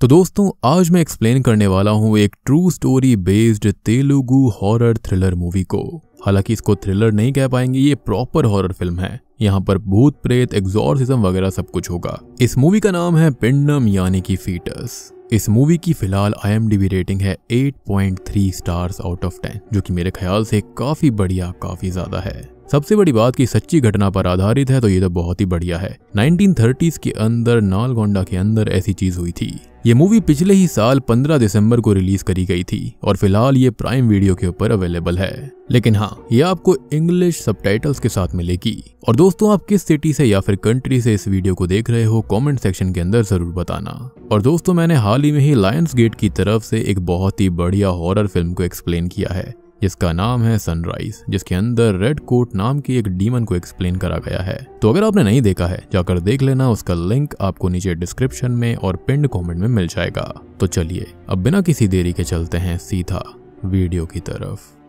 तो दोस्तों आज मैं एक्सप्लेन करने वाला हूँ एक true story based Telugu horror thriller movie को हालांकि इसको थ्रिलर नहीं कह पाएंगे ये प्रॉपर हॉरर फिल्म है यहाँ पर भूत प्रेत एग्जॉर्सिज्म वगैरह सब कुछ होगा इस मूवी का नाम है पिंडम यानी कि फीटस इस मूवी की फिलहाल आई रेटिंग है 8.3 स्टार्स आउट ऑफ 10 जो कि मेरे ख्याल से काफी बढ़िया काफी ज्यादा है सबसे बड़ी बात की सच्ची घटना पर आधारित है तो ये तो बहुत ही बढ़िया है नाइनटीन के अंदर नालगोंडा के अंदर ऐसी चीज हुई थी ये मूवी पिछले ही साल 15 दिसंबर को रिलीज करी गई थी और फिलहाल ये प्राइम वीडियो के ऊपर अवेलेबल है लेकिन हाँ ये आपको इंग्लिश सब के साथ मिलेगी और दोस्तों आप किस सिटी से या फिर कंट्री से इस वीडियो को देख रहे हो कमेंट सेक्शन के अंदर जरूर बताना और दोस्तों मैंने हाल ही में ही लायंस गेट की तरफ से एक बहुत ही बढ़िया हॉरर फिल्म को एक्सप्लेन किया है जिसका नाम है सनराइज जिसके अंदर रेड कोट नाम की एक डीमन को एक्सप्लेन करा गया है तो अगर आपने नहीं देखा है जाकर देख लेना उसका लिंक आपको नीचे डिस्क्रिप्शन में और पिंड कॉमेंट में मिल जाएगा तो चलिए अब बिना किसी देरी के चलते हैं सीधा वीडियो की तरफ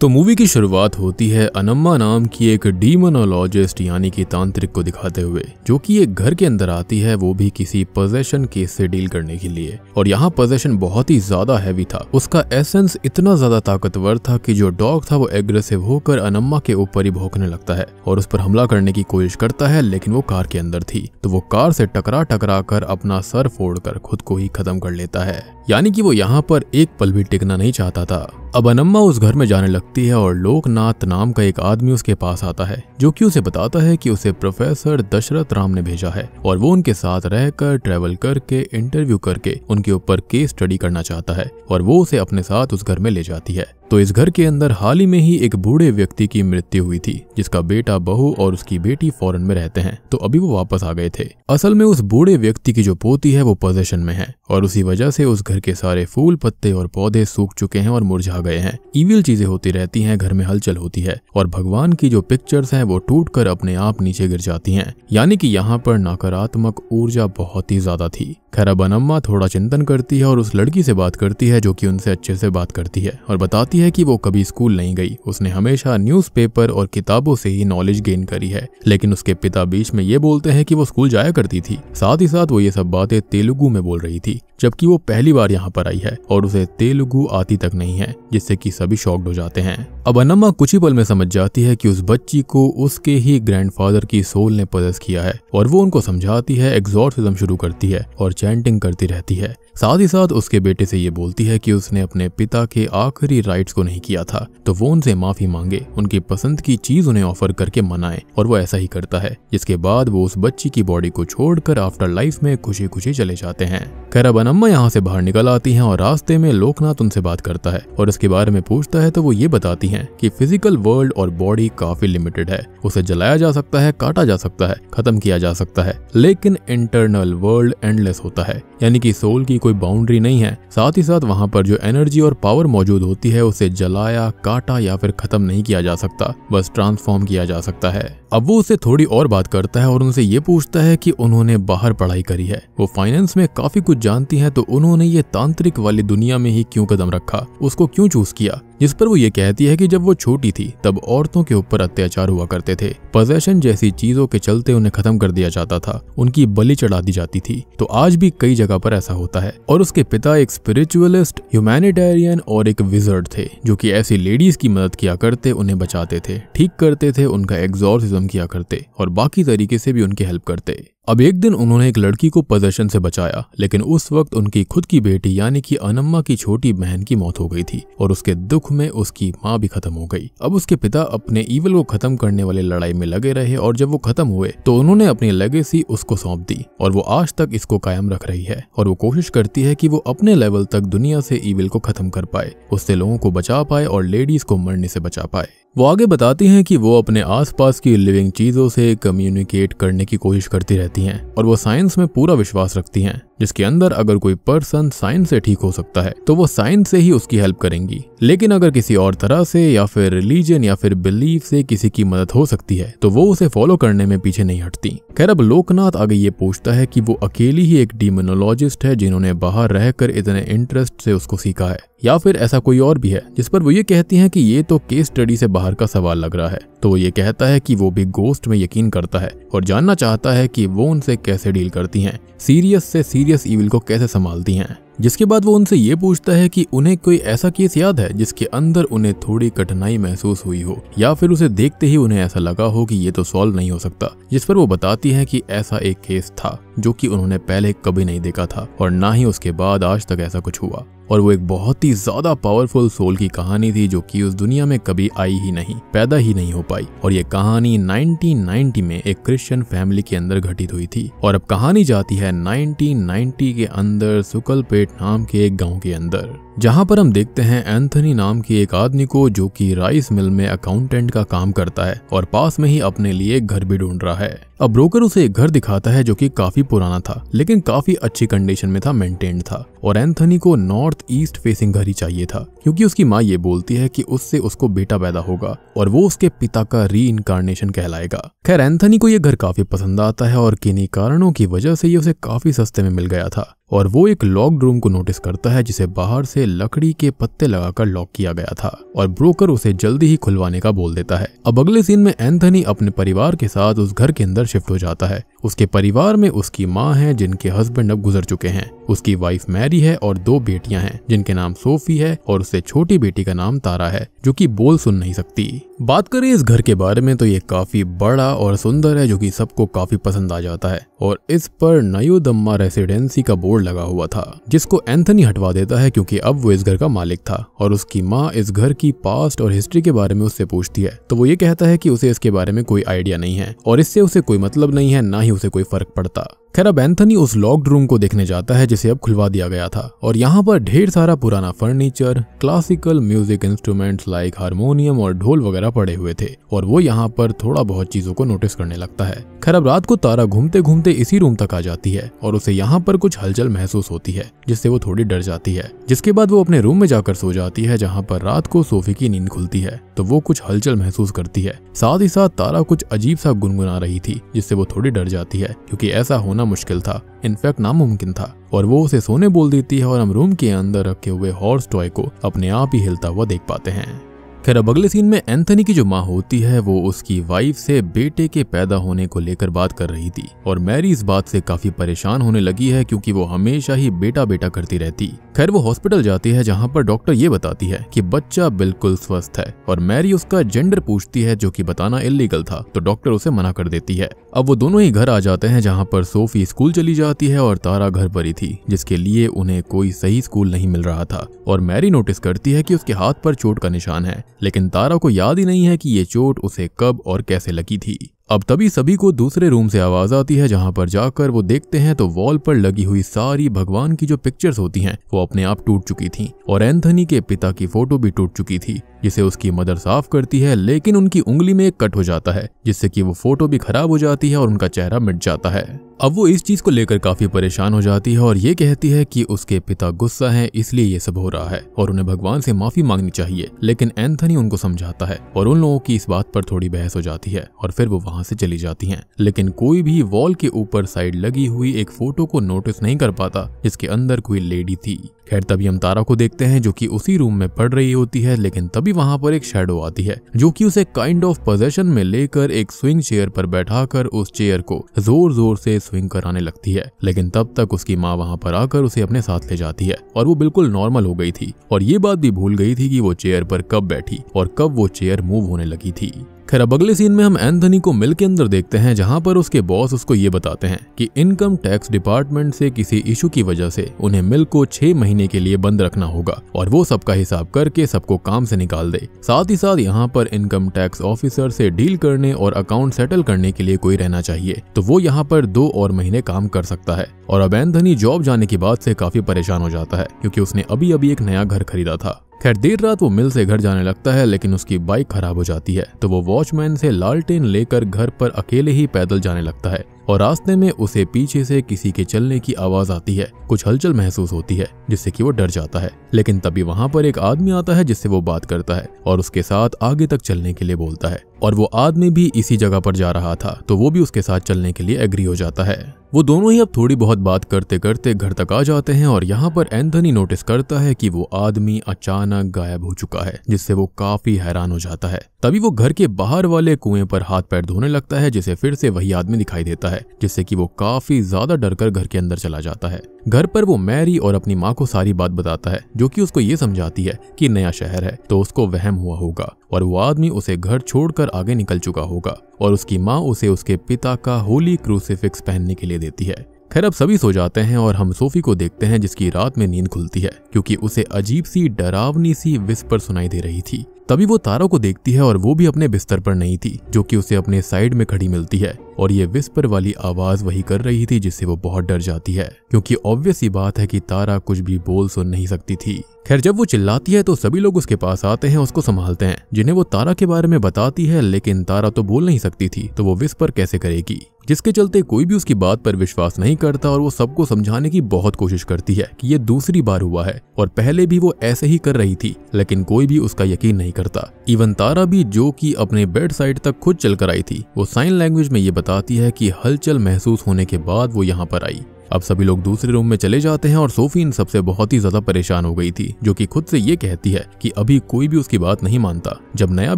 तो मूवी की शुरुआत होती है अनम्मा नाम की एक डीमोनोलॉजिस्ट यानी कि तांत्रिक को दिखाते हुए जो कि एक घर के अंदर आती है वो भी किसी पोजेशन केस से डील करने के लिए और यहाँ पोजेशन बहुत ही ज्यादा हैवी था उसका एसेंस इतना ज्यादा ताकतवर था कि जो डॉग था वो एग्रेसिव होकर अनम्मा के ऊपर ही भोंकने लगता है और उस पर हमला करने की कोशिश करता है लेकिन वो कार के अंदर थी तो वो कार से टकरा टकरा कर अपना सर फोड़ कर खुद को ही खत्म कर लेता है यानी कि वो यहाँ पर एक पल भी टिकना नहीं चाहता था अब अनम्मा उस घर में जाने लगती है और लोकनाथ नाम का एक आदमी उसके पास आता है जो कि उसे बताता है कि उसे प्रोफेसर दशरथ राम ने भेजा है और वो उनके साथ रहकर ट्रेवल करके इंटरव्यू करके उनके ऊपर केस स्टडी करना चाहता है और वो उसे अपने साथ उस घर में ले जाती है तो इस घर के अंदर हाल ही में ही एक बूढ़े व्यक्ति की मृत्यु हुई थी जिसका बेटा बहू और उसकी बेटी फॉरन में रहते हैं तो अभी वो वापस आ गए थे असल में उस बूढ़े व्यक्ति की जो पोती है वो पोजेशन में है और उसी वजह से उस घर के सारे फूल पत्ते और पौधे सूख चुके हैं और मुरझा गए हैं इविल चीजें होती रहती है घर में हलचल होती है और भगवान की जो पिक्चर्स है वो टूट कर अपने आप नीचे गिर जाती है यानी की यहाँ पर नकारात्मक ऊर्जा बहुत ही ज्यादा थी खैरा बनम्मा थोड़ा चिंतन करती है और उस लड़की से बात करती है जो की उनसे अच्छे से बात करती है और बताती बताती है कि वो कभी स्कूल नहीं गई उसने हमेशा न्यूज़पेपर और किताबों से ही नॉलेज गेन करी है लेकिन उसके पिता बीच में ये बोलते हैं कि वो स्कूल जाया करती थी साथ ही साथ वो ये सब बातें तेलुगु में बोल रही थी जबकि वो पहली बार यहाँ पर आई है और उसे तेलुगु आती तक नहीं है जिससे कि सभी शॉक्ड हो जाते हैं अब अनम्मा कुछ ही पल में समझ जाती है कि उस बच्ची को उसके ही ग्रैंडफादर की सोल ने पदस किया है और वो उनको समझाती है एग्जॉर्सिज्म शुरू करती है और चैंटिंग करती रहती है साथ ही साथ उसके बेटे से ये बोलती है कि उसने अपने पिता के आखिरी राइट्स को नहीं किया था तो वो उनसे माफी मांगे उनकी पसंद की चीज उन्हें ऑफर करके मनाए और वो ऐसा ही करता है जिसके बाद वो उस बच्ची की बॉडी को छोड़कर आफ्टर लाइफ में खुशी खुशी चले जाते हैं खैर अब अनम्मा यहाँ से बाहर निकल आती हैं और रास्ते में लोकनाथ उनसे बात करता है और इसके बारे में पूछता है तो वो ये बताती हैं कि फिजिकल वर्ल्ड और बॉडी काफी लिमिटेड है उसे जलाया जा सकता है काटा जा सकता है खत्म किया जा सकता है लेकिन इंटरनल वर्ल्ड एंडलेस होता है यानी कि सोल की कोई बाउंड्री नहीं है साथ ही साथ वहाँ पर जो एनर्जी और पावर मौजूद होती है उसे जलाया काटा या फिर खत्म नहीं किया जा सकता बस ट्रांसफॉर्म किया जा सकता है अब वो उसे थोड़ी और बात करता है और उनसे ये पूछता है कि उन्होंने बाहर पढ़ाई करी है वो फाइनेंस में काफी कुछ जानती हैं तो उन्होंने ये तांत्रिक वाली दुनिया में ही क्यों कदम रखा उसको क्यों चूज किया जिस पर वो ये कहती है कि जब वो छोटी थी तब औरतों के ऊपर अत्याचार हुआ करते थे पोजेशन जैसी चीजों के चलते उन्हें खत्म कर दिया जाता था उनकी बलि चढ़ा दी जाती थी तो आज भी कई जगह पर ऐसा होता है और उसके पिता एक स्पिरिचुअलिस्ट ह्यूमैनिटेरियन और एक विजर्ड थे जो कि ऐसी लेडीज की मदद किया करते उन्हें बचाते थे ठीक करते थे उनका एग्जॉर्सिज्म किया करते और बाकी तरीके से भी उनकी हेल्प करते अब एक दिन उन्होंने एक लड़की को प्रदर्शन से बचाया लेकिन उस वक्त उनकी खुद की बेटी यानी कि अनम्मा की छोटी बहन की मौत हो गई थी और उसके दुख में उसकी माँ भी खत्म हो गई अब उसके पिता अपने ईवल को खत्म करने वाले लड़ाई में लगे रहे और जब वो खत्म हुए तो उन्होंने अपनी लेगेसी उसको सौंप दी और वो आज तक इसको कायम रख रही है और वो कोशिश करती है की वो अपने लेवल तक दुनिया से ईविल को खत्म कर पाए उससे लोगों को बचा पाए और लेडीज को मरने से बचा पाए वो आगे बताती हैं कि वो अपने आसपास की लिविंग चीज़ों से कम्युनिकेट करने की कोशिश करती रहती हैं और वो साइंस में पूरा विश्वास रखती हैं जिसके अंदर अगर कोई पर्सन साइंस से ठीक हो सकता है तो वो साइंस से ही उसकी हेल्प करेंगी लेकिन अगर किसी और तरह से या फिर रिलीजन या फिर बिलीफ से किसी की मदद हो सकती है तो वो उसे फॉलो करने में पीछे नहीं हटती खैर अब लोकनाथ आगे ये पूछता है कि वो अकेली ही एक डिमोनोलॉजिस्ट है जिन्होंने बाहर रहकर इतने इंटरेस्ट से उसको सीखा है या फिर ऐसा कोई और भी है जिस पर वो ये कहती हैं कि ये तो केस स्टडी से बाहर का सवाल लग रहा है तो वो ये कहता है कि वो भी गोस्ट में यकीन करता है और जानना चाहता है कि वो उनसे कैसे डील करती हैं सीरियस से सीरियस मिस्टीरियस ईविल को कैसे संभालती हैं जिसके बाद वो उनसे ये पूछता है कि उन्हें कोई ऐसा केस याद है जिसके अंदर उन्हें थोड़ी कठिनाई महसूस हुई हो या फिर उसे देखते ही उन्हें ऐसा लगा हो कि ये तो सॉल्व नहीं हो सकता जिस पर वो बताती है कि ऐसा एक केस था जो कि उन्होंने पहले कभी नहीं देखा था और ना ही उसके बाद आज तक ऐसा कुछ हुआ और वो एक बहुत ही ज्यादा पावरफुल सोल की कहानी थी जो कि उस दुनिया में कभी आई ही नहीं पैदा ही नहीं हो पाई और ये कहानी 1990 में एक क्रिश्चियन फैमिली के अंदर घटित हुई थी और अब कहानी जाती है 1990 के अंदर सुकलपेट नाम के एक गाँव के अंदर जहां पर हम देखते हैं एंथनी नाम के एक आदमी को जो कि राइस मिल में अकाउंटेंट का काम करता है और पास में ही अपने लिए एक घर भी ढूंढ रहा है अब ब्रोकर उसे एक घर दिखाता है जो कि काफी पुराना था लेकिन काफी अच्छी कंडीशन में था मेंटेन्ड था और एंथनी को नॉर्थ ईस्ट फेसिंग घर ही चाहिए था क्योंकि उसकी माँ ये बोलती है कि उससे उसको बेटा पैदा होगा और वो उसके पिता का री इनकारनेशन कहलाएगा खैर एंथनी को ये घर काफी पसंद आता है और किन्हीं कारणों की वजह से ये उसे काफी सस्ते में मिल गया था और वो एक लॉक रूम को नोटिस करता है जिसे बाहर से लकड़ी के पत्ते लगाकर लॉक किया गया था और ब्रोकर उसे जल्दी ही खुलवाने का बोल देता है अब अगले सीन में एंथनी अपने परिवार के साथ उस घर के अंदर शिफ्ट हो जाता है उसके परिवार में उसकी माँ है जिनके हस्बैंड अब गुजर चुके हैं उसकी वाइफ मैरी है और दो बेटियां हैं जिनके नाम सोफी है और उससे छोटी बेटी का नाम तारा है जो की बोल सुन नहीं सकती बात करें इस घर के बारे में तो ये काफी बड़ा और सुंदर है जो कि सबको काफी पसंद आ जाता है और इस पर नयोदम्मा रेसिडेंसी का बोर्ड लगा हुआ था जिसको एंथनी हटवा देता है क्योंकि अब वो इस घर का मालिक था और उसकी माँ इस घर की पास्ट और हिस्ट्री के बारे में उससे पूछती है तो वो ये कहता है की उसे इसके बारे में कोई आइडिया नहीं है और इससे उसे कोई मतलब नहीं है ना ही उसे कोई फर्क पड़ता खैर अब एंथनी उस लॉक्ड रूम को देखने जाता है जिसे अब खुलवा दिया गया था और यहाँ पर ढेर सारा पुराना furniture classical music instrument like harmonium और ढोल वगैरह वगैरह पड़े हुए थे और वो यहाँ पर थोड़ा बहुत चीजों को नोटिस करने लगता है खैर अब रात को तारा घूमते घूमते इसी रूम तक आ जाती है और उसे यहाँ पर कुछ हलचल महसूस होती है जिससे वो थोड़ी डर जाती है जिसके बाद वो अपने रूम में जाकर सो जाती है जहाँ पर रात को सोफे की नींद खुलती है तो वो कुछ हलचल महसूस करती है साथ ही साथ तारा कुछ अजीब सा गुनगुना रही थी जिससे वो थोड़ी डर जाती है क्योंकि ऐसा होना मुश्किल था इनफैक्ट नामुमकिन था और वो उसे सोने बोल देती है और हम रूम के अंदर रखे हुए हॉर्स टॉय को अपने आप ही हिलता हुआ देख पाते हैं खैर अब अगले सीन में एंथनी की जो माँ होती है वो उसकी वाइफ से बेटे के पैदा होने को लेकर बात कर रही थी और मैरी इस बात से काफी परेशान होने लगी है क्योंकि वो हमेशा ही बेटा बेटा करती रहती खैर वो हॉस्पिटल जाती है जहाँ पर डॉक्टर ये बताती है कि बच्चा बिल्कुल स्वस्थ है और मैरी उसका जेंडर पूछती है जो की बताना इलीगल था तो डॉक्टर उसे मना कर देती है अब वो दोनों ही घर आ जाते हैं जहाँ पर सोफी स्कूल चली जाती है और तारा घर पर ही थी जिसके लिए उन्हें कोई सही स्कूल नहीं मिल रहा था और मैरी नोटिस करती है की उसके हाथ पर चोट का निशान है लेकिन तारा को याद ही नहीं है कि ये चोट उसे कब और कैसे लगी थी अब तभी सभी को दूसरे रूम से आवाज आती है जहां पर जाकर वो देखते हैं तो वॉल पर लगी हुई सारी भगवान की जो पिक्चर्स होती हैं वो अपने आप टूट चुकी थी और एंथनी के पिता की फोटो भी टूट चुकी थी जिसे उसकी मदर साफ करती है लेकिन उनकी उंगली में एक कट हो जाता है जिससे कि वो फोटो भी खराब हो जाती है और उनका चेहरा मिट जाता है अब वो इस चीज को लेकर काफी परेशान हो जाती है और ये कहती है कि उसके पिता गुस्सा है इसलिए ये सब हो रहा है और उन्हें भगवान से माफी मांगनी चाहिए लेकिन एंथनी उनको समझाता है और उन लोगों की इस बात पर थोड़ी बहस हो जाती है और फिर वो वहां वहां से चली जाती हैं लेकिन कोई भी वॉल के ऊपर साइड लगी हुई एक फोटो को नोटिस नहीं कर पाता जिसके अंदर कोई लेडी थी खैर तभी हम तारा को देखते हैं जो कि उसी रूम में पढ़ रही होती है लेकिन तभी वहां पर एक शेडो आती है जो कि उसे काइंड ऑफ पोजेशन में लेकर एक स्विंग चेयर पर बैठाकर उस चेयर को जोर जोर से स्विंग कराने लगती है लेकिन तब तक उसकी माँ वहां पर आकर उसे अपने साथ ले जाती है और वो बिल्कुल नॉर्मल हो गई थी और ये बात भी भूल गई थी कि वो चेयर पर कब बैठी और कब वो चेयर मूव होने लगी थी खैर अब अगले सीन में हम एंथनी को मिल के अंदर देखते हैं जहां पर उसके बॉस उसको ये बताते हैं कि इनकम टैक्स डिपार्टमेंट से किसी इशू की वजह से उन्हें मिल को छह महीने के लिए बंद रखना होगा और वो सबका हिसाब करके सबको काम से निकाल दे साथ ही साथ यहाँ पर इनकम टैक्स ऑफिसर से डील करने और अकाउंट सेटल करने के लिए कोई रहना चाहिए तो वो यहाँ पर दो और महीने काम कर सकता है और अब एंथनी जॉब जाने के बाद से काफी परेशान हो जाता है क्योंकि उसने अभी अभी एक नया घर खरीदा था खैर देर रात वो मिल से घर जाने लगता है लेकिन उसकी बाइक खराब हो जाती है तो वो वॉचमैन से लालटेन लेकर घर पर अकेले ही पैदल जाने लगता है और रास्ते में उसे पीछे से किसी के चलने की आवाज आती है कुछ हलचल महसूस होती है जिससे कि वो डर जाता है लेकिन तभी वहाँ पर एक आदमी आता है जिससे वो बात करता है और उसके साथ आगे तक चलने के लिए बोलता है और वो आदमी भी इसी जगह पर जा रहा था तो वो भी उसके साथ चलने के लिए एग्री हो जाता है वो दोनों ही अब थोड़ी बहुत बात करते करते घर तक आ जाते हैं और यहाँ पर एंथनी नोटिस करता है कि वो आदमी अचानक गायब हो चुका है जिससे वो काफी हैरान हो जाता है तभी वो घर के बाहर वाले कुएं पर हाथ पैर धोने लगता है जिसे फिर से वही आदमी दिखाई देता है जिससे कि वो काफी ज्यादा कर घर के अंदर चला जाता है घर पर वो मैरी और अपनी माँ को सारी बात बताता है जो कि उसको ये समझाती है कि नया शहर है तो उसको वहम हुआ होगा और वो आदमी उसे घर छोड़कर आगे निकल चुका होगा और उसकी माँ उसे उसके पिता का होली क्रूसिफिक्स पहनने के लिए देती है खैर अब सभी सो जाते हैं और हम सोफी को देखते हैं जिसकी रात में नींद खुलती है क्योंकि उसे अजीब सी डरावनी सी विस्पर सुनाई दे रही थी तभी वो तारा को देखती है और वो भी अपने बिस्तर पर नहीं थी जो कि उसे अपने साइड में खड़ी मिलती है और ये विस्पर वाली आवाज वही कर रही थी जिससे वो बहुत डर जाती है क्योंकि ऑब्वियस ही बात है कि तारा कुछ भी बोल सुन नहीं सकती थी खैर जब वो चिल्लाती है तो सभी लोग उसके पास आते हैं उसको संभालते हैं जिन्हें वो तारा के बारे में बताती है लेकिन तारा तो बोल नहीं सकती थी तो वो विस्पर कैसे करेगी जिसके चलते कोई भी उसकी बात पर विश्वास नहीं करता और वो सबको समझाने की बहुत कोशिश करती है कि ये दूसरी बार हुआ है और पहले भी वो ऐसे ही कर रही थी लेकिन कोई भी उसका यकीन नहीं नहीं करता इवन तारा भी जो कि अपने बेड साइड तक खुद चलकर आई थी वो साइन लैंग्वेज में ये बताती है कि हलचल महसूस होने के बाद वो यहाँ पर आई अब सभी लोग दूसरे रूम में चले जाते हैं और सोफी इन सबसे बहुत ही ज्यादा परेशान हो गई थी जो कि खुद से ये कहती है कि अभी कोई भी उसकी बात नहीं मानता जब नया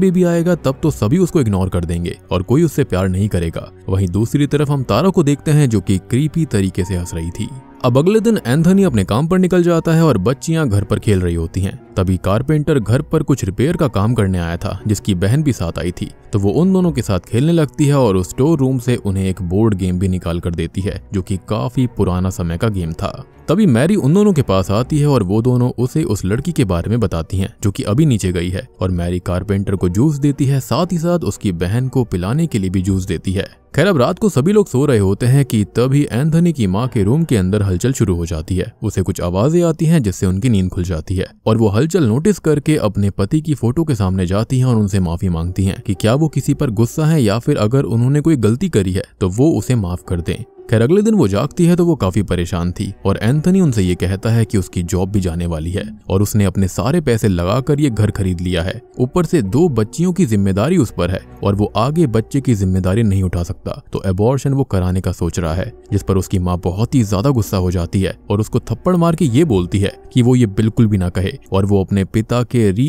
बेबी आएगा तब तो सभी उसको इग्नोर कर देंगे और कोई उससे प्यार नहीं करेगा वहीं दूसरी तरफ हम तारा को देखते हैं जो कि क्रीपी तरीके से हंस रही थी अब अगले दिन एंथनी अपने काम पर निकल जाता है और बच्चियां घर पर खेल रही होती हैं तभी कारपेंटर घर पर कुछ रिपेयर का काम करने आया था जिसकी बहन भी साथ आई थी तो वो उन दोनों के साथ खेलने लगती है और उस स्टोर रूम से उन्हें एक बोर्ड गेम भी निकाल कर देती है जो कि काफी पुराना समय का गेम था तभी मैरी उन दोनों के पास आती है और वो दोनों उसे उस लड़की के बारे में बताती हैं जो कि अभी नीचे गई है और मैरी कारपेंटर को जूस देती है साथ ही साथ उसकी बहन को पिलाने के लिए भी जूस देती है खैर अब रात को सभी लोग सो रहे होते हैं कि तभी एंथनी की माँ के रूम के अंदर हलचल शुरू हो जाती है उसे कुछ आवाजें आती हैं जिससे उनकी नींद खुल जाती है और वो हलचल नोटिस करके अपने पति की फोटो के सामने जाती हैं और उनसे माफी मांगती हैं कि क्या वो किसी पर गुस्सा है या फिर अगर उन्होंने कोई गलती करी है तो वो उसे माफ कर दें खैर अगले दिन वो जागती है तो वो काफी परेशान थी और एंथनी उनसे ये कहता है कि उसकी जॉब भी जाने वाली है और उसने अपने सारे पैसे लगाकर ये घर खरीद लिया है ऊपर से दो बच्चियों की जिम्मेदारी उस पर है और वो आगे बच्चे की जिम्मेदारी नहीं उठा सकता तो एबॉर्शन वो कराने का सोच रहा है जिस पर उसकी माँ बहुत ही ज्यादा गुस्सा हो जाती है और उसको थप्पड़ मार के ये बोलती है की वो ये बिल्कुल भी ना कहे और वो अपने पिता के री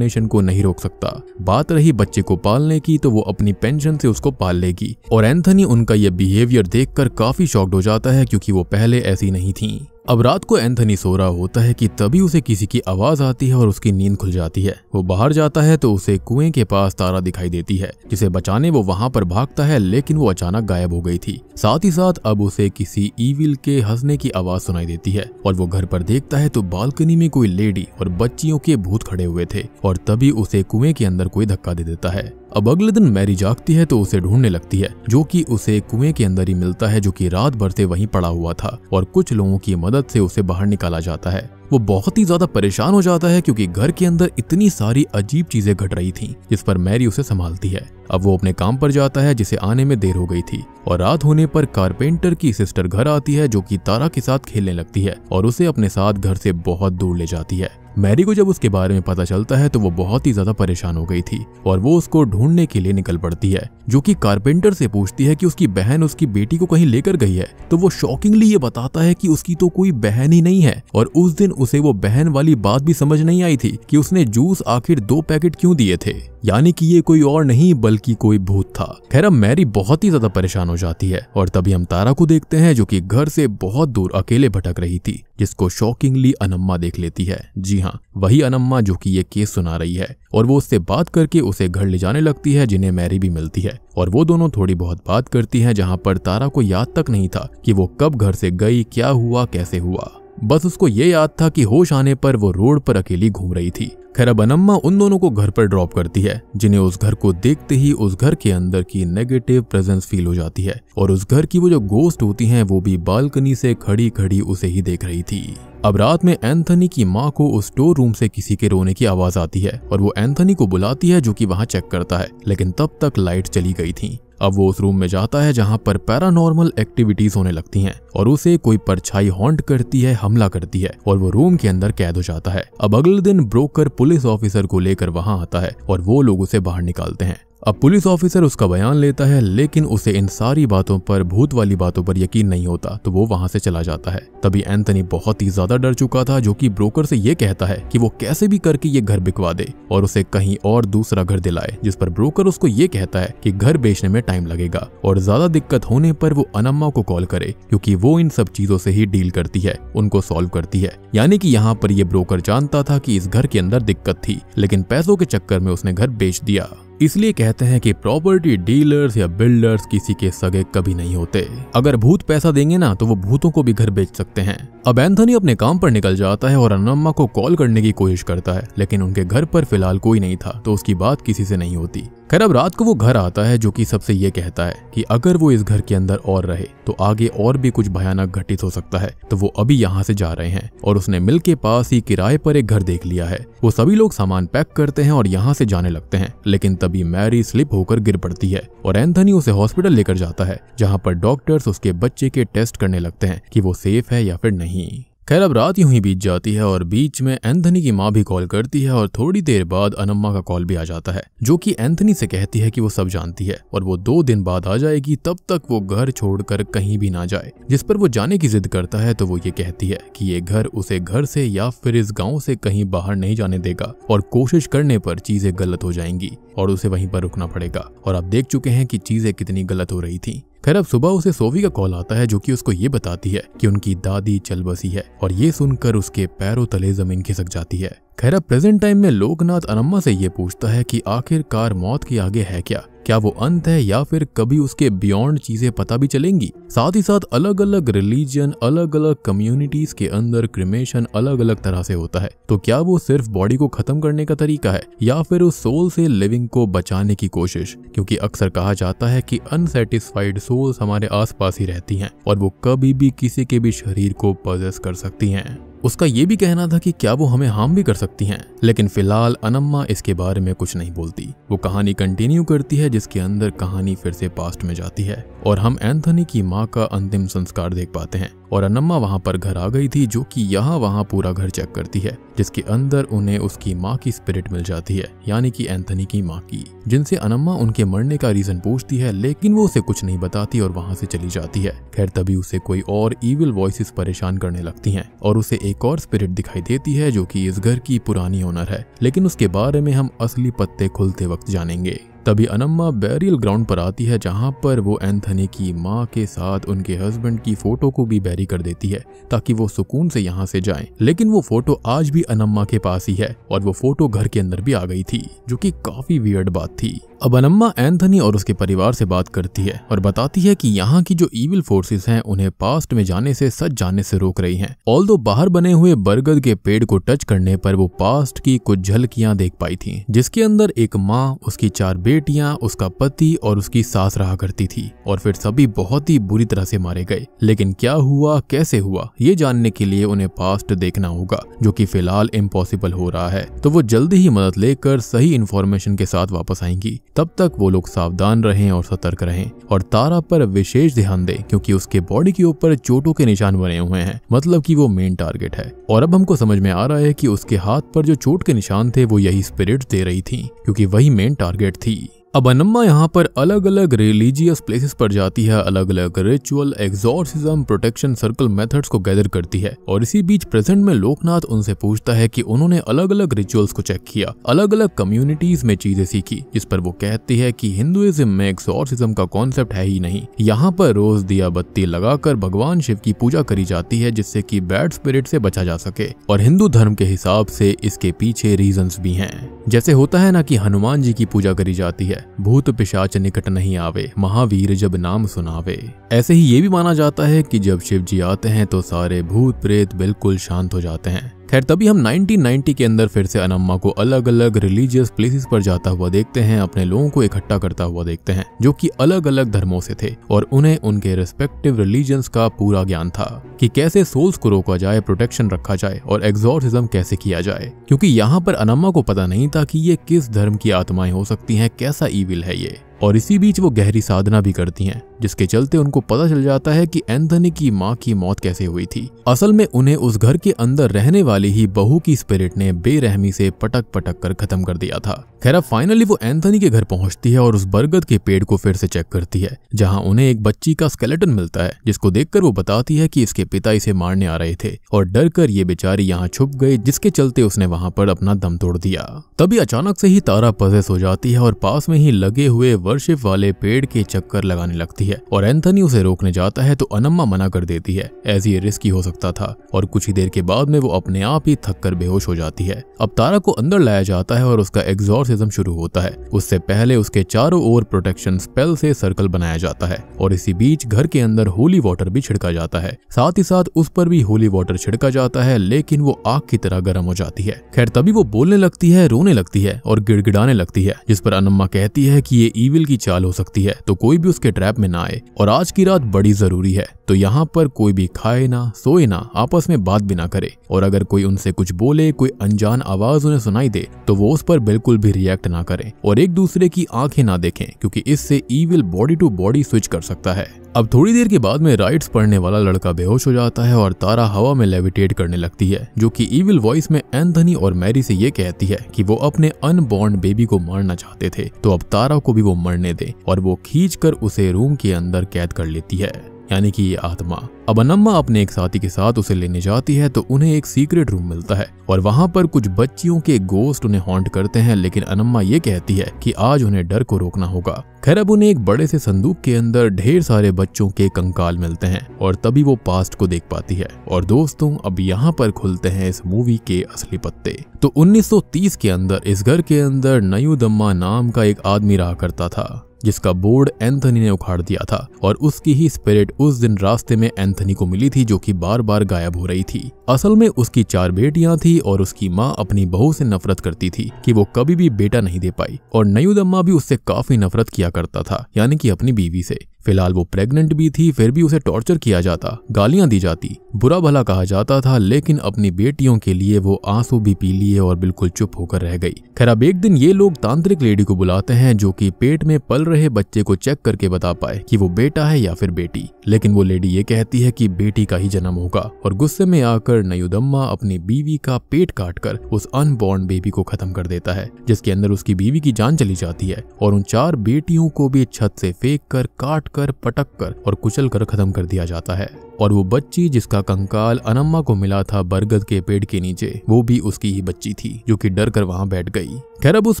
को नहीं रोक सकता बात रही बच्चे को पालने की तो वो अपनी पेंशन से उसको पाल लेगी और एंथनी उनका ये बिहेवियर देखकर काफ़ी शॉक्ड हो जाता है क्योंकि वो पहले ऐसी नहीं थीं अब रात को एंथनी सो रहा होता है कि तभी उसे किसी की आवाज आती है और उसकी नींद खुल जाती है वो बाहर जाता है तो उसे कुएं के पास तारा दिखाई देती है जिसे बचाने वो वहां पर भागता है लेकिन वो अचानक गायब हो गई थी साथ ही साथ अब उसे किसी ईविल के हंसने की आवाज सुनाई देती है और वो घर पर देखता है तो बालकनी में कोई लेडी और बच्चियों के भूत खड़े हुए थे और तभी उसे कुएं के अंदर कोई धक्का दे देता है अब अगले दिन मैरी जागती है तो उसे ढूंढने लगती है जो कि उसे कुएं के अंदर ही मिलता है जो कि रात भर से वहीं पड़ा हुआ था और कुछ लोगों की मदद मदद से उसे बाहर निकाला जाता है वो बहुत ही ज्यादा परेशान हो जाता है क्योंकि घर के अंदर इतनी सारी अजीब चीजें घट रही थीं जिस पर मैरी उसे संभालती है अब वो अपने काम पर जाता है जिसे आने में देर हो गई थी और रात होने पर कारपेंटर की सिस्टर घर आती है जो कि तारा के साथ खेलने लगती है और उसे अपने साथ घर से बहुत दूर ले जाती है मैरी को जब उसके बारे में पता चलता है तो वो बहुत ही ज्यादा परेशान हो गई थी और वो उसको ढूंढने के लिए निकल पड़ती है जो कि कारपेंटर से पूछती है कि उसकी बहन उसकी बेटी को कहीं लेकर गई है तो वो शॉकिंगली ये बताता है कि उसकी तो कोई बहन ही नहीं है और उस दिन उसे वो बहन वाली बात भी समझ नहीं आई थी कि उसने जूस आखिर दो पैकेट क्यों दिए थे यानी कि ये कोई और नहीं बल्कि कोई भूत था खैर अब मैरी बहुत ही ज्यादा परेशान हो जाती है और तभी हम तारा को देखते हैं जो कि घर से बहुत दूर अकेले भटक रही थी जिसको शॉकिंगली अनम्मा देख लेती है जी हाँ वही अनम्मा जो कि ये केस सुना रही है और वो उससे बात करके उसे घर ले जाने लगती है जिन्हें मैरी भी मिलती है और वो दोनों थोड़ी बहुत बात करती हैं जहाँ पर तारा को याद तक नहीं था कि वो कब घर से गई क्या हुआ कैसे हुआ बस उसको ये याद था कि होश आने पर वो रोड पर अकेली घूम रही थी खैर अब अनम्मा उन दोनों को घर पर ड्रॉप करती है जिन्हें उस घर को देखते ही उस घर के अंदर की नेगेटिव प्रेजेंस फील हो जाती है और उस घर की वो जो गोस्ट होती है वो भी बालकनी से खड़ी खड़ी उसे ही देख रही थी अब रात में एंथनी की माँ को उस स्टोर रूम से किसी के रोने की आवाज आती है और वो एंथनी को बुलाती है जो कि वहाँ चेक करता है लेकिन तब तक लाइट चली गई थी अब वो उस रूम में जाता है जहाँ पर पैरानॉर्मल एक्टिविटीज होने लगती हैं और उसे कोई परछाई हॉन्ट करती है हमला करती है और वो रूम के अंदर कैद हो जाता है अब अगले दिन ब्रोकर पुलिस ऑफिसर को लेकर वहाँ आता है और वो लोग उसे बाहर निकालते हैं अब पुलिस ऑफिसर उसका बयान लेता है लेकिन उसे इन सारी बातों पर भूत वाली बातों पर यकीन नहीं होता तो वो वहां से चला जाता है तभी एंथनी बहुत ही ज्यादा डर चुका था जो कि ब्रोकर से ये कहता है कि वो कैसे भी करके ये घर बिकवा दे और उसे कहीं और दूसरा घर दिलाए जिस पर ब्रोकर उसको ये कहता है की घर बेचने में टाइम लगेगा और ज्यादा दिक्कत होने पर वो अनम्मा को कॉल करे क्यूँकी वो इन सब चीजों से ही डील करती है उनको सॉल्व करती है यानी की यहाँ पर ये ब्रोकर जानता था की इस घर के अंदर दिक्कत थी लेकिन पैसों के चक्कर में उसने घर बेच दिया इसलिए कहते हैं कि प्रॉपर्टी डीलर्स या बिल्डर्स किसी के सगे कभी नहीं होते अगर भूत पैसा देंगे ना तो वो भूतों को भी घर बेच सकते हैं अब एंथनी अपने काम पर निकल जाता है और अनम्मा को कॉल करने की कोशिश करता है लेकिन उनके घर पर फिलहाल कोई नहीं था तो उसकी बात किसी से नहीं होती खैर अब रात को वो घर आता है जो कि सबसे ये कहता है कि अगर वो इस घर के अंदर और रहे तो आगे और भी कुछ भयानक घटित हो सकता है तो वो अभी यहाँ से जा रहे हैं और उसने मिल के पास ही किराए पर एक घर देख लिया है वो सभी लोग सामान पैक करते हैं और यहाँ से जाने लगते हैं लेकिन तभी मैरी स्लिप होकर गिर पड़ती है और एंथनी उसे हॉस्पिटल लेकर जाता है जहाँ पर डॉक्टर्स उसके बच्चे के टेस्ट करने लगते हैं की वो सेफ है या फिर नहीं खैर अब रात यूं ही बीत जाती है और बीच में एंथनी की माँ भी कॉल करती है और थोड़ी देर बाद अनम्मा का कॉल भी आ जाता है जो कि एंथनी से कहती है कि वो सब जानती है और वो दो दिन बाद आ जाएगी तब तक वो घर छोड़कर कहीं भी ना जाए जिस पर वो जाने की जिद करता है तो वो ये कहती है कि ये घर उसे घर से या फिर इस गाँव से कहीं बाहर नहीं जाने देगा और कोशिश करने पर चीजें गलत हो जाएंगी और उसे वहीं पर रुकना पड़ेगा और आप देख चुके हैं कि चीजें कितनी गलत हो रही थी खैर अब सुबह उसे सोवी का कॉल आता है जो कि उसको ये बताती है कि उनकी दादी चल बसी है और ये सुनकर उसके पैरों तले जमीन खिसक जाती है खैर अब प्रेजेंट टाइम में लोकनाथ अनम्मा से ये पूछता है कि आखिरकार मौत के आगे है क्या क्या वो अंत है या फिर कभी उसके बियॉन्ड चीजें पता भी चलेंगी साथ ही साथ अलग अलग रिलीजन अलग अलग कम्युनिटीज के अंदर क्रिमेशन अलग अलग तरह से होता है तो क्या वो सिर्फ बॉडी को खत्म करने का तरीका है या फिर उस सोल से लिविंग को बचाने की कोशिश क्योंकि अक्सर कहा जाता है कि अनसेटिस्फाइड सोल्स हमारे आसपास ही रहती हैं और वो कभी भी किसी के भी शरीर को पजेस कर सकती हैं उसका ये भी कहना था कि क्या वो हमें हार्म भी कर सकती हैं लेकिन फिलहाल अनम्मा इसके बारे में कुछ नहीं बोलती वो कहानी कंटिन्यू करती है जिसके अंदर कहानी फिर से पास्ट में जाती है और हम एंथनी की माँ का अंतिम संस्कार देख पाते हैं और अनम्मा वहाँ पर घर आ गई थी जो कि यहाँ वहाँ पूरा घर चेक करती है जिसके अंदर उन्हें उसकी माँ की स्पिरिट मिल जाती है यानी कि एंथनी की माँ की जिनसे अनम्मा उनके मरने का रीजन पूछती है लेकिन वो उसे कुछ नहीं बताती और वहाँ से चली जाती है खैर तभी उसे कोई और इविल वॉइस परेशान करने लगती है और उसे एक और स्पिरिट दिखाई देती है जो की इस घर की पुरानी ओनर है लेकिन उसके बारे में हम असली पत्ते खुलते वक्त जानेंगे तभी अनम्मा बैरियल ग्राउंड पर आती है जहां पर वो एंथनी की माँ के साथ उनके हस्बैंड की फोटो को भी बैरी कर देती है ताकि वो सुकून से यहाँ से जाए लेकिन वो फोटो आज भी अनम्मा के पास ही है और वो फोटो घर के अंदर भी आ गई थी जो की काफी वियर्ड बात थी अब अनम्मा एंथनी और उसके परिवार से बात करती है और बताती है कि यहाँ की जो इविल फोर्सेस हैं उन्हें पास्ट में जाने से सच जाने से रोक रही हैं। ऑल बाहर बने हुए बरगद के पेड़ को टच करने पर वो पास्ट की कुछ झलकियां देख पाई थी जिसके अंदर एक माँ उसकी चार बेट बेटियां उसका पति और उसकी सास रहा करती थी और फिर सभी बहुत ही बुरी तरह से मारे गए लेकिन क्या हुआ कैसे हुआ ये जानने के लिए उन्हें पास्ट देखना होगा जो कि फिलहाल इम्पॉसिबल हो रहा है तो वो जल्दी ही मदद लेकर सही इन्फॉर्मेशन के साथ वापस आएंगी तब तक वो लोग सावधान रहें और सतर्क रहें और तारा पर विशेष ध्यान दें क्योंकि उसके बॉडी के ऊपर चोटों के निशान बने हुए हैं मतलब कि वो मेन टारगेट है और अब हमको समझ में आ रहा है कि उसके हाथ पर जो चोट के निशान थे वो यही स्पिरिट दे रही थी क्योंकि वही मेन टारगेट थी अब अनम्मा यहाँ पर अलग अलग रिलीजियस प्लेसेस पर जाती है अलग अलग ritual exorcism protection circle methods को गैदर करती है और इसी बीच प्रेजेंट में लोकनाथ उनसे पूछता है कि उन्होंने अलग अलग रिचुअल्स को चेक किया अलग अलग कम्युनिटीज में चीजें सीखी जिस पर वो कहती है की हिंदुइज्म में एग्जॉर्सिज्म का कॉन्सेप्ट है ही नहीं यहाँ पर रोज दिया बत्ती लगाकर भगवान शिव की पूजा करी जाती है जिससे की बैड स्पिरिट से बचा जा सके और हिंदू धर्म के हिसाब से इसके पीछे रीजन भी है जैसे होता है ना की हनुमान जी की पूजा करी जाती है भूत पिशाच निकट नहीं आवे महावीर जब नाम सुनावे ऐसे ही ये भी माना जाता है कि जब शिव जी आते हैं तो सारे भूत प्रेत बिल्कुल शांत हो जाते हैं खैर तभी हम 1990 के अंदर फिर से अनम्मा को अलग अलग रिलीजियस प्लेसेस पर जाता हुआ देखते हैं अपने लोगों को इकट्ठा करता हुआ देखते हैं जो कि अलग अलग धर्मों से थे और उन्हें उनके रिस्पेक्टिव रिलीजन्स का पूरा ज्ञान था कि कैसे सोल्स को रोका जाए प्रोटेक्शन रखा जाए और एग्जॉर्सिज्म कैसे किया जाए क्योंकि यहाँ पर अनम्मा को पता नहीं था कि ये किस धर्म की आत्माएं हो सकती हैं कैसा ईविल है ये और इसी बीच वो गहरी साधना भी करती हैं जिसके चलते उनको पता चल जाता है कि एंथनी की माँ की मौत कैसे हुई थी असल में उन्हें उस घर के अंदर रहने वाली ही बहू की स्पिरिट ने बेरहमी से पटक पटक कर खत्म कर दिया था खैर अब फाइनली वो एंथनी के घर पहुंचती है और उस बरगद के पेड़ को फिर से चेक करती है जहाँ उन्हें एक बच्ची का स्केलेटन मिलता है जिसको देख वो बताती है की इसके पिता इसे मारने आ रहे थे और डर कर ये बेचारी यहाँ छुप गई जिसके चलते उसने वहाँ पर अपना दम तोड़ दिया तभी अचानक से ही तारा पजेस हो जाती है और पास में ही लगे हुए वर्शिप वाले पेड़ के चक्कर लगाने लगती है और एंथनी उसे रोकने जाता है तो अनम्मा मना कर देती है ऐसी ये रिस्की हो सकता था और कुछ ही देर के बाद में वो अपने आप ही थक कर बेहोश हो जाती है अब तारा को अंदर लाया जाता है और उसका एग्जॉर्सिज्म शुरू होता है उससे पहले उसके चारों ओर प्रोटेक्शन स्पेल से सर्कल बनाया जाता है और इसी बीच घर के अंदर होली वाटर भी छिड़का जाता है साथ ही साथ उस पर भी होली वाटर छिड़का जाता है लेकिन वो आग की तरह गर्म हो जाती है खैर तभी वो बोलने लगती है रोने लगती है और गिड़गिड़ाने लगती है जिस पर अनम्मा कहती है की ये ईविल डेविल की चाल हो सकती है तो कोई भी उसके ट्रैप में ना आए और आज की रात बड़ी जरूरी है तो यहाँ पर कोई भी खाए ना सोए ना आपस में बात भी ना करे और अगर कोई उनसे कुछ बोले कोई अनजान आवाज उन्हें सुनाई दे तो वो उस पर बिल्कुल भी रिएक्ट ना करें और एक दूसरे की आंखें ना देखें क्योंकि इससे evil body to body switch कर सकता है अब थोड़ी देर के बाद में राइट्स पढ़ने वाला लड़का बेहोश हो जाता है और तारा हवा में लेविटेट करने लगती है जो कि इविल वॉइस में एंथनी और मैरी से ये कहती है कि वो अपने अनबॉर्न बेबी को मारना चाहते थे तो अब तारा को भी वो मरने दे और वो खींच कर उसे रूम के अंदर कैद कर लेती है यानी कि ये आत्मा अब अनम्मा अपने एक साथी के साथ उसे लेने जाती है तो उन्हें एक सीक्रेट रूम मिलता है और वहाँ पर कुछ बच्चियों के गोस्ट उन्हें हॉन्ट करते हैं लेकिन अनम्मा ये कहती है कि आज उन्हें डर को रोकना होगा खैर अब उन्हें एक बड़े से संदूक के अंदर ढेर सारे बच्चों के कंकाल मिलते हैं और तभी वो पास्ट को देख पाती है और दोस्तों अब यहाँ पर खुलते हैं इस मूवी के असली पत्ते तो 1930 के अंदर इस घर के अंदर नयू दम्मा नाम का एक आदमी रहा करता था जिसका बोर्ड एंथनी ने उखाड़ दिया था और उसकी ही स्पिरिट उस दिन रास्ते में एंथनी को मिली थी जो कि बार बार गायब हो रही थी असल में उसकी चार बेटियां थी और उसकी माँ अपनी बहू से नफरत करती थी कि वो कभी भी बेटा नहीं दे पाई और नयुदम्मा भी उससे काफी नफरत किया करता था यानी कि अपनी बीवी से फिलहाल वो प्रेग्नेंट भी थी फिर भी उसे टॉर्चर किया जाता गालियां दी जाती बुरा भला कहा जाता था लेकिन अपनी बेटियों के लिए वो आंसू भी पी लिए और बिल्कुल चुप होकर रह गई खैर अब एक दिन ये लोग तांत्रिक लेडी को बुलाते हैं जो कि पेट में पल रहे बच्चे को चेक करके बता पाए कि वो बेटा है या फिर बेटी लेकिन वो लेडी ये कहती है कि बेटी का ही जन्म होगा और गुस्से में आकर नयुदम्मा अपनी बीवी का पेट काट कर उस अनबोर्न बेबी को खत्म कर देता है जिसके अंदर उसकी बीवी की जान चली जाती है और उन चार बेटियों को भी छत से फेंक कर काट कर पटक कर और कुचल कर खत्म कर दिया जाता है और वो बच्ची जिसका कंकाल अनम्मा को मिला था बरगद के पेड़ के नीचे वो भी उसकी ही बच्ची थी जो कि डर कर वहां बैठ गई खैर अब उस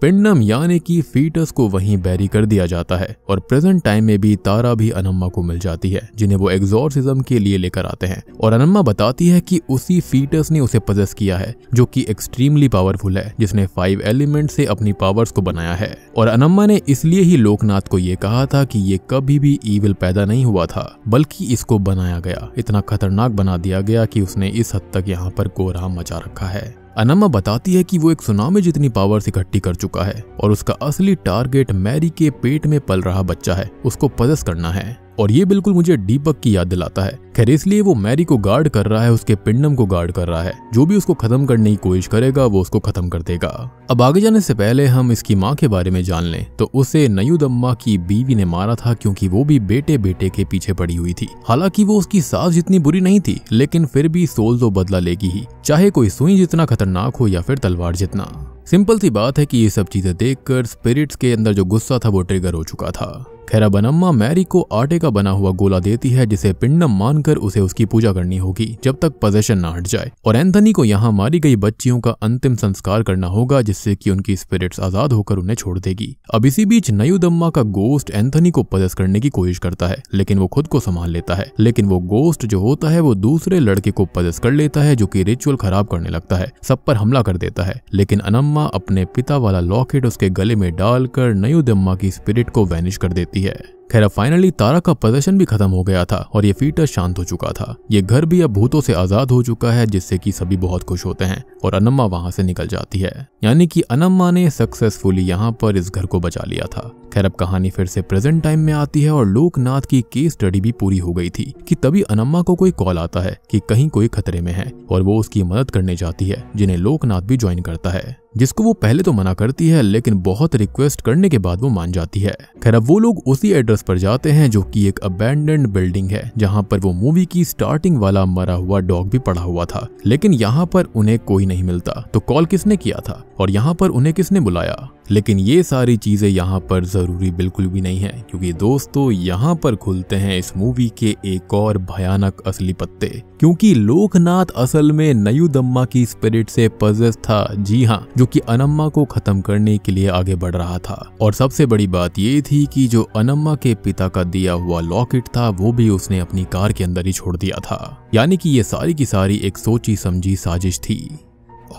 पिंडम यानी कि फीटस को वहीं बैरी कर दिया जाता है और प्रेजेंट टाइम में भी तारा भी अनम्मा को मिल जाती है जिन्हें वो एग्जोरसिज्म के लिए लेकर आते हैं और अनम्मा बताती है कि उसी फीटस ने उसे पजेस किया है जो कि एक्सट्रीमली पावरफुल है जिसने फाइव एलिमेंट से अपनी पावर्स को बनाया है और अनम्मा ने इसलिए ही लोकनाथ को ये कहा था कि ये कभी भी ईविल पैदा नहीं हुआ था बल्कि इसको बनाया गया गया इतना खतरनाक बना दिया गया कि उसने इस हद तक यहाँ पर कोहराम मचा रखा है अनमा बताती है कि वो एक सुनामी जितनी पावर्स इकट्ठी कर चुका है और उसका असली टारगेट मैरी के पेट में पल रहा बच्चा है उसको पदस करना है और ये बिल्कुल मुझे दीपक की याद दिलाता है खैर इसलिए वो मैरी को गार्ड कर रहा है उसके पिंडम को गार्ड कर रहा है जो भी उसको खत्म करने की कोशिश करेगा वो उसको खत्म कर देगा अब आगे जाने से पहले हम इसकी माँ के बारे में जान लें तो उसे नयुदम्मा की बीवी ने मारा था क्योंकि वो भी बेटे बेटे के पीछे पड़ी हुई थी हालांकि वो उसकी सास जितनी बुरी नहीं थी लेकिन फिर भी सोल तो बदला लेगी ही चाहे कोई सुई जितना खतरनाक हो या फिर तलवार जितना सिंपल सी बात है कि ये सब चीजें देखकर स्पिरिट्स के अंदर जो गुस्सा था वो ट्रिगर हो चुका था खैरा बनम्मा मैरी को आटे का बना हुआ गोला देती है जिसे पिंडम मानकर उसे उसकी पूजा करनी होगी जब तक पोजेशन न हट जाए और एंथनी को यहाँ मारी गई बच्चियों का अंतिम संस्कार करना होगा जिससे कि उनकी स्पिरिट्स आजाद होकर उन्हें छोड़ देगी अब इसी बीच नयुदम्मा का गोस्ट एंथनी को पजेस करने की कोशिश करता है लेकिन वो खुद को संभाल लेता है लेकिन वो गोस्ट जो होता है वो दूसरे लड़के को पजेस कर लेता है जो की रिचुअल खराब करने लगता है सब पर हमला कर देता है लेकिन अनम्मा अपने पिता वाला लॉकेट उसके गले में डालकर नयुदम्मा की स्पिरिट को वैनिश कर देती होती है खैर फाइनली तारा का प्रदर्शन भी खत्म हो गया था और ये फीटर शांत हो चुका था ये घर भी अब भूतों से आजाद हो चुका है जिससे कि सभी बहुत खुश होते हैं और अनम्मा वहां से निकल जाती है यानी कि अनम्मा ने सक्सेसफुली यहाँ पर इस घर को बचा लिया था खैर अब कहानी फिर से प्रेजेंट टाइम में आती है और लोकनाथ की केस स्टडी भी पूरी हो गई थी कि तभी अनम्मा को कोई कॉल आता है कि कहीं कोई खतरे में है और वो उसकी मदद करने जाती है जिन्हें लोकनाथ भी ज्वाइन करता है जिसको वो पहले तो मना करती है लेकिन बहुत रिक्वेस्ट करने के बाद वो मान जाती है खैर अब वो लोग उसी एड्रेस फ्लोर पर जाते हैं जो कि एक अबेंडेंड बिल्डिंग है जहां पर वो मूवी की स्टार्टिंग वाला मरा हुआ डॉग भी पड़ा हुआ था लेकिन यहाँ पर उन्हें कोई नहीं मिलता तो कॉल किसने किया था और यहाँ पर उन्हें किसने बुलाया लेकिन ये सारी चीज़ें यहाँ पर ज़रूरी बिल्कुल भी नहीं है क्योंकि दोस्तों यहाँ पर खुलते हैं इस मूवी के एक और भयानक असली पत्ते क्योंकि लोकनाथ असल में नयुदम्मा की स्पिरिट से पजस था जी हाँ जो कि अनम्मा को खत्म करने के लिए आगे बढ़ रहा था और सबसे बड़ी बात ये थी कि जो अनम्मा के पिता का दिया हुआ लॉकेट था वो भी उसने अपनी कार के अंदर ही छोड़ दिया था यानी कि ये सारी की सारी एक सोची समझी साजिश थी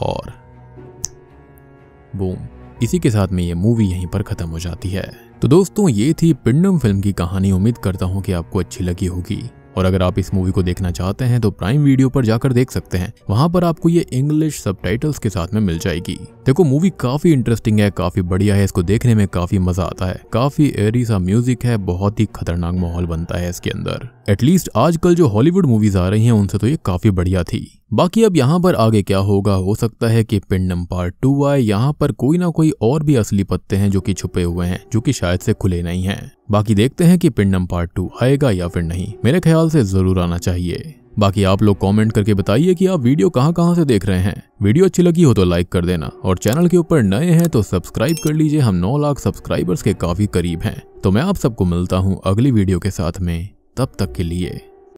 और बूम इसी के साथ में ये मूवी यहीं पर खत्म हो जाती है तो दोस्तों ये थी पिंडम फिल्म की कहानी उम्मीद करता हूँ कि आपको अच्छी लगी होगी और अगर आप इस मूवी को देखना चाहते हैं तो प्राइम वीडियो पर जाकर देख सकते हैं वहां पर आपको ये इंग्लिश सब के साथ में मिल जाएगी देखो मूवी काफी इंटरेस्टिंग है काफी बढ़िया है इसको देखने में काफी मजा आता है काफी एरी सा म्यूजिक है बहुत ही खतरनाक माहौल बनता है इसके अंदर एटलीस्ट आजकल जो हॉलीवुड मूवीज आ रही हैं उनसे तो ये काफी बढ़िया थी बाकी अब यहाँ पर आगे क्या होगा हो सकता है कि पिंडम पार्ट टू आए यहाँ पर कोई ना कोई और भी असली पत्ते हैं जो कि छुपे हुए हैं जो कि शायद से खुले नहीं हैं बाकी देखते हैं कि पिंडम पार्ट टू आएगा या फिर नहीं मेरे ख्याल से जरूर आना चाहिए बाकी आप लोग कमेंट करके बताइए कि आप वीडियो कहाँ कहाँ से देख रहे हैं वीडियो अच्छी लगी हो तो लाइक कर देना और चैनल के ऊपर नए हैं तो सब्सक्राइब कर लीजिए हम 9 लाख सब्सक्राइबर्स के काफी करीब हैं तो मैं आप सबको मिलता हूँ अगली वीडियो के साथ में तब तक के लिए